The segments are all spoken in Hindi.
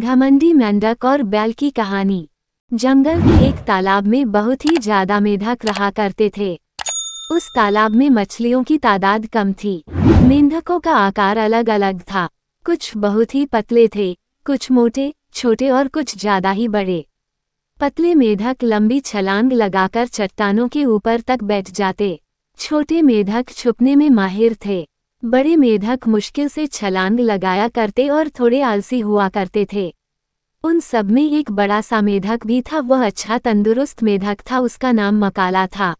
घमंडी मेंढक और बैल की कहानी जंगल के एक तालाब में बहुत ही ज्यादा मेंढक रहा करते थे उस तालाब में मछलियों की तादाद कम थी मेंढकों का आकार अलग अलग था कुछ बहुत ही पतले थे कुछ मोटे छोटे और कुछ ज्यादा ही बड़े पतले मेंढक लंबी छलांग लगाकर चट्टानों के ऊपर तक बैठ जाते छोटे मेंढक छुपने में माहिर थे बड़े मेधक मुश्किल से छलांग लगाया करते और थोड़े आलसी हुआ करते थे उन सब में एक बड़ा सा मेधक भी था वह अच्छा तंदुरुस्त मेधक था उसका नाम मकाला था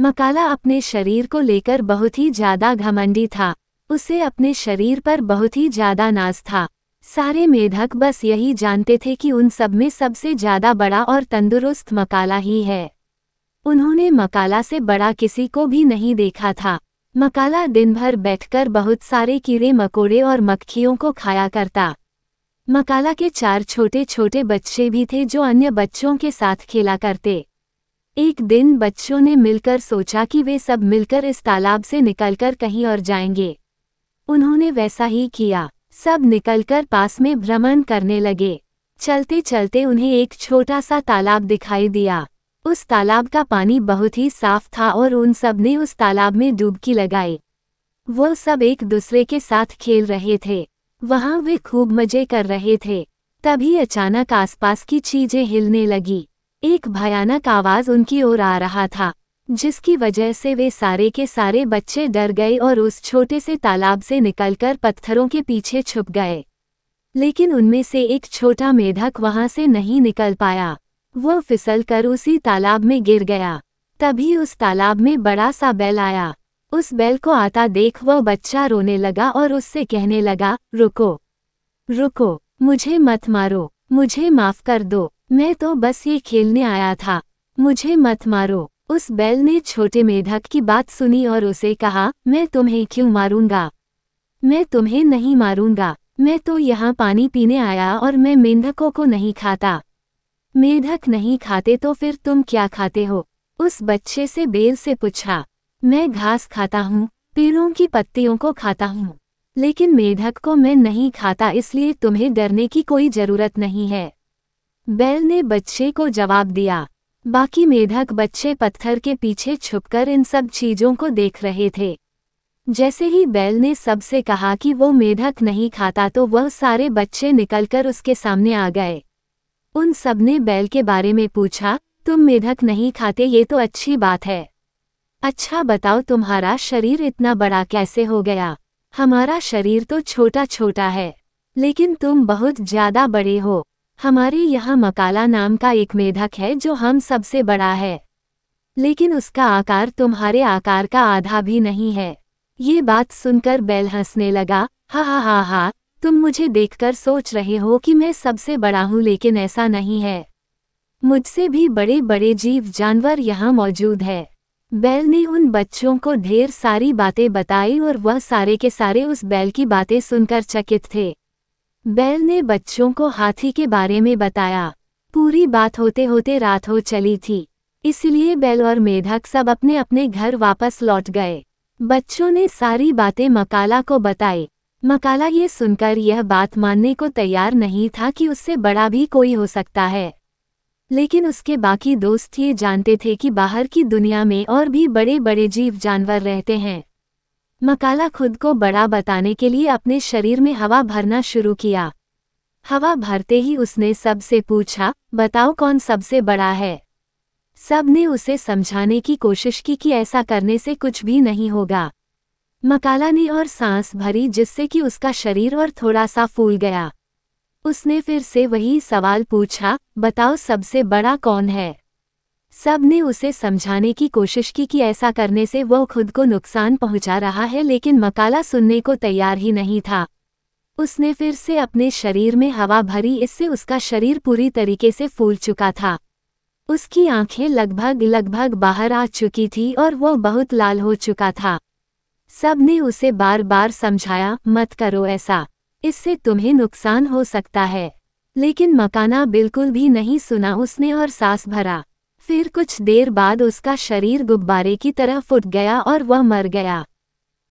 मकाला अपने शरीर को लेकर बहुत ही ज्यादा घमंडी था उसे अपने शरीर पर बहुत ही ज्यादा नाज था सारे मेधक बस यही जानते थे कि उन सब में सबसे ज्यादा बड़ा और तंदुरुस्त मकाला ही है उन्होंने मकाला से बड़ा किसी को भी नहीं देखा था मकाला दिन भर बैठकर बहुत सारे कीड़े मकोड़े और मक्खियों को खाया करता मकाला के चार छोटे छोटे बच्चे भी थे जो अन्य बच्चों के साथ खेला करते एक दिन बच्चों ने मिलकर सोचा कि वे सब मिलकर इस तालाब से निकलकर कहीं और जाएंगे उन्होंने वैसा ही किया सब निकलकर पास में भ्रमण करने लगे चलते चलते उन्हें एक छोटा सा तालाब दिखाई दिया उस तालाब का पानी बहुत ही साफ था और उन सब ने उस तालाब में डुबकी लगाई वो सब एक दूसरे के साथ खेल रहे थे वहाँ वे खूब मजे कर रहे थे तभी अचानक आसपास की चीजें हिलने लगी एक भयानक आवाज उनकी ओर आ रहा था जिसकी वजह से वे सारे के सारे बच्चे डर गए और उस छोटे से तालाब से निकलकर पत्थरों के पीछे छुप गए लेकिन उनमें से एक छोटा मेढक वहां से नहीं निकल पाया वो कर उसी तालाब में गिर गया तभी उस तालाब में बड़ा सा बैल आया उस बैल को आता देख वह बच्चा रोने लगा और उससे कहने लगा रुको रुको मुझे मत मारो मुझे माफ कर दो मैं तो बस ये खेलने आया था मुझे मत मारो उस बैल ने छोटे मेढक की बात सुनी और उसे कहा मैं तुम्हें क्यों मारूंगा मैं तुम्हें नहीं मारूंगा मैं तो यहाँ पानी पीने आया और मैं मेंढकों को नहीं खाता मेढक नहीं खाते तो फिर तुम क्या खाते हो उस बच्चे से बेल से पूछा मैं घास खाता हूँ पेड़ों की पत्तियों को खाता हूँ लेकिन मेढक को मैं नहीं खाता इसलिए तुम्हें डरने की कोई जरूरत नहीं है बैल ने बच्चे को जवाब दिया बाकी मेढक बच्चे पत्थर के पीछे छुपकर इन सब चीजों को देख रहे थे जैसे ही बैल ने सबसे कहा कि वो मेढक नहीं खाता तो वह सारे बच्चे निकलकर उसके सामने आ गए उन सब ने बैल के बारे में पूछा तुम मेढक नहीं खाते ये तो अच्छी बात है अच्छा बताओ तुम्हारा शरीर इतना बड़ा कैसे हो गया हमारा शरीर तो छोटा छोटा है लेकिन तुम बहुत ज्यादा बड़े हो हमारे यहाँ मकाला नाम का एक मेढक है जो हम सबसे बड़ा है लेकिन उसका आकार तुम्हारे आकार का आधा भी नहीं है ये बात सुनकर बैल हंसने लगा हा हा हा हा तुम मुझे देखकर सोच रहे हो कि मैं सबसे बड़ा हूँ लेकिन ऐसा नहीं है मुझसे भी बड़े बड़े जीव जानवर यहाँ मौजूद है बैल ने उन बच्चों को ढेर सारी बातें बताई और वह सारे के सारे उस बैल की बातें सुनकर चकित थे बैल ने बच्चों को हाथी के बारे में बताया पूरी बात होते होते रात हो चली थी इसलिए बैल और मेधक सब अपने अपने घर वापस लौट गए बच्चों ने सारी बातें मकाला को बताई मकाला ये सुनकर यह बात मानने को तैयार नहीं था कि उससे बड़ा भी कोई हो सकता है लेकिन उसके बाकी दोस्त ये जानते थे कि बाहर की दुनिया में और भी बड़े बड़े जीव जानवर रहते हैं मकाला खुद को बड़ा बताने के लिए अपने शरीर में हवा भरना शुरू किया हवा भरते ही उसने सबसे पूछा बताओ कौन सबसे बड़ा है सब ने उसे समझाने की कोशिश की कि ऐसा करने से कुछ भी नहीं होगा मकाला ने और सांस भरी जिससे कि उसका शरीर और थोड़ा सा फूल गया उसने फिर से वही सवाल पूछा बताओ सबसे बड़ा कौन है सब ने उसे समझाने की कोशिश की कि ऐसा करने से वह खुद को नुकसान पहुंचा रहा है लेकिन मकाला सुनने को तैयार ही नहीं था उसने फिर से अपने शरीर में हवा भरी इससे उसका शरीर पूरी तरीके से फूल चुका था उसकी आंखें लगभग लगभग बाहर आ चुकी थी और वह बहुत लाल हो चुका था सब ने उसे बार बार समझाया मत करो ऐसा इससे तुम्हें नुकसान हो सकता है लेकिन मकाना बिल्कुल भी नहीं सुना उसने और सांस भरा फिर कुछ देर बाद उसका शरीर गुब्बारे की तरह फुट गया और वह मर गया